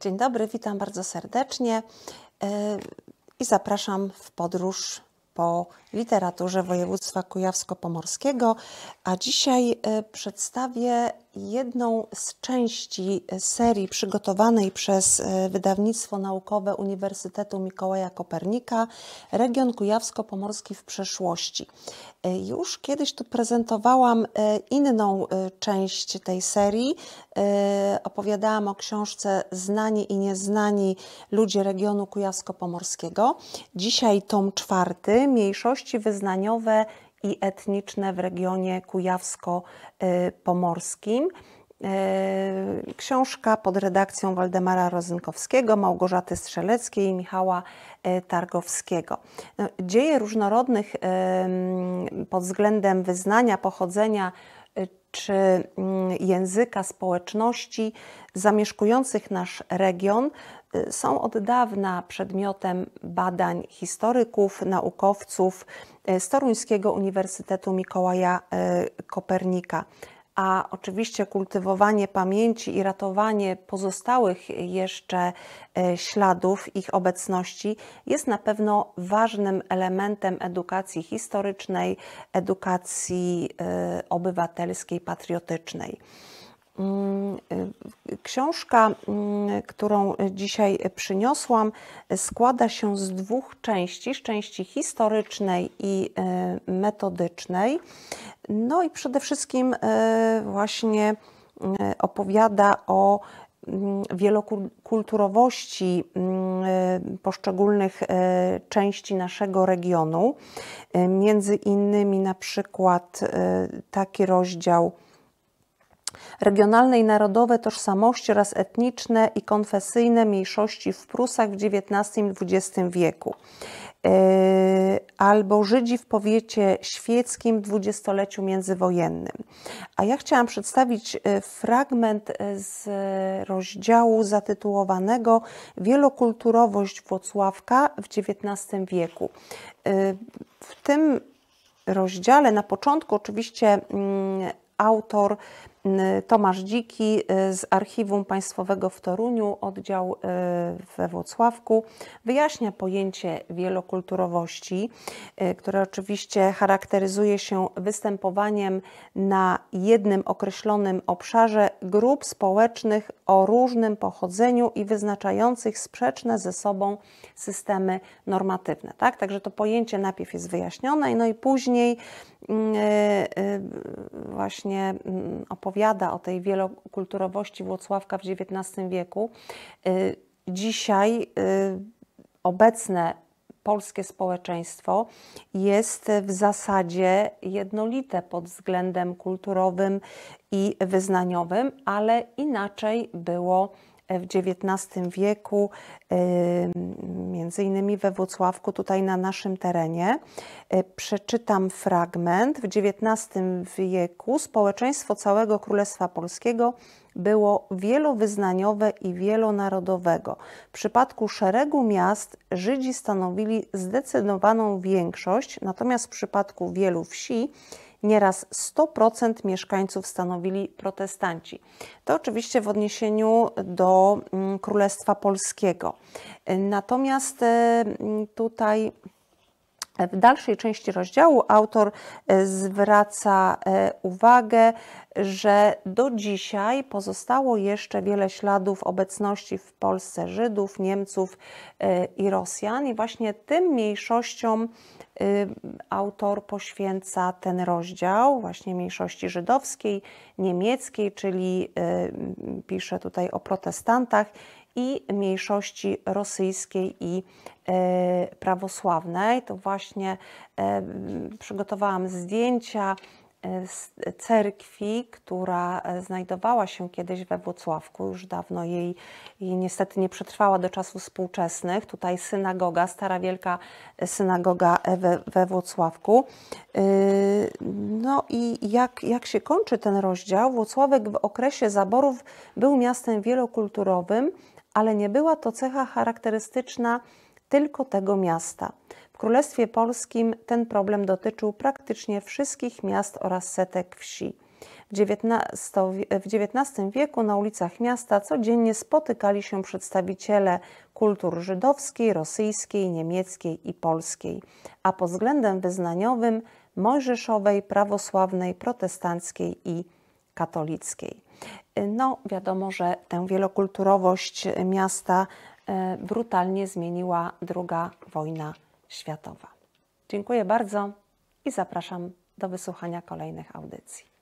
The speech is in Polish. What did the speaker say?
Dzień dobry, witam bardzo serdecznie e, i zapraszam w podróż po literaturze województwa kujawsko-pomorskiego, a dzisiaj e, przedstawię jedną z części serii przygotowanej przez e, wydawnictwo naukowe Uniwersytetu Mikołaja Kopernika Region Kujawsko-Pomorski w przeszłości. E, już kiedyś tu prezentowałam e, inną część tej serii. Opowiadałam o książce Znani i nieznani ludzie regionu kujawsko-pomorskiego. Dzisiaj tom czwarty, mniejszości wyznaniowe i etniczne w regionie kujawsko-pomorskim. E, książka pod redakcją Waldemara Rozynkowskiego, Małgorzaty Strzeleckiej i Michała e, Targowskiego. No, dzieje różnorodnych pod względem wyznania, pochodzenia czy mm, języka społeczności zamieszkujących nasz region y, są od dawna przedmiotem badań historyków, naukowców y, z Toruńskiego Uniwersytetu Mikołaja y, Kopernika a oczywiście kultywowanie pamięci i ratowanie pozostałych jeszcze e, śladów ich obecności jest na pewno ważnym elementem edukacji historycznej, edukacji e, obywatelskiej, patriotycznej. Mm, e, książka, mm, którą dzisiaj przyniosłam, składa się z dwóch części: z części historycznej i metodycznej. No i przede wszystkim e, właśnie e, opowiada o mm, wielokulturowości mm, e, poszczególnych części naszego regionu. Między innymi na przykład taki rozdział Regionalne i narodowe tożsamości oraz etniczne i konfesyjne mniejszości w Prusach w XIX i XX wieku. E, albo Żydzi w powiecie świeckim w dwudziestoleciu międzywojennym. A ja chciałam przedstawić e, fragment e, z rozdziału zatytułowanego Wielokulturowość Włocławka w XIX wieku. W tym rozdziale na początku oczywiście mm, autor Y, Tomasz Dziki y, z Archiwum Państwowego w Toruniu, oddział y, we Włocławku, wyjaśnia pojęcie wielokulturowości, które oczywiście charakteryzuje się występowaniem na jednym określonym obszarze grup społecznych o różnym pochodzeniu i wyznaczających sprzeczne ze sobą systemy normatywne. Tak? Także to pojęcie najpierw jest wyjaśnione, no i później mm, właśnie opowiadamy mm, opowiada o tej wielokulturowości Włocławka w XIX wieku, y, dzisiaj y, obecne polskie społeczeństwo jest w zasadzie jednolite pod względem kulturowym i wyznaniowym, ale inaczej było w XIX wieku, między innymi we Włocławku, tutaj na naszym terenie. E, przeczytam fragment. W XIX wieku społeczeństwo całego Królestwa Polskiego było wielowyznaniowe i wielonarodowego. W przypadku szeregu miast Żydzi stanowili zdecydowaną większość, natomiast w przypadku wielu wsi nieraz 100% mieszkańców stanowili protestanci. To oczywiście w odniesieniu do mm, Królestwa Polskiego. Natomiast e, tutaj w dalszej części rozdziału autor e, zwraca e, uwagę, że do dzisiaj pozostało jeszcze wiele śladów obecności w Polsce Żydów, Niemców e, i Rosjan, i właśnie tym mniejszościom autor poświęca ten rozdział, właśnie mniejszości żydowskiej, niemieckiej, czyli pisze tutaj o protestantach i mniejszości rosyjskiej i e, prawosławnej. To właśnie e, przygotowałam zdjęcia e, z cerkwi, która znajdowała się kiedyś we Włocławku, już dawno jej, jej niestety nie przetrwała do czasów współczesnych. Tutaj synagoga, stara wielka synagoga we, we Włocławku. No i jak, jak się kończy ten rozdział? Włocławek w okresie zaborów był miastem wielokulturowym, ale nie była to cecha charakterystyczna tylko tego miasta. W Królestwie Polskim ten problem dotyczył praktycznie wszystkich miast oraz setek wsi. W XIX wieku na ulicach miasta codziennie spotykali się przedstawiciele kultur żydowskiej, rosyjskiej, niemieckiej i polskiej, a pod względem wyznaniowym mojżeszowej, prawosławnej, protestanckiej i katolickiej. No, wiadomo, że tę wielokulturowość miasta e, brutalnie zmieniła II wojna światowa. Dziękuję bardzo i zapraszam do wysłuchania kolejnych audycji.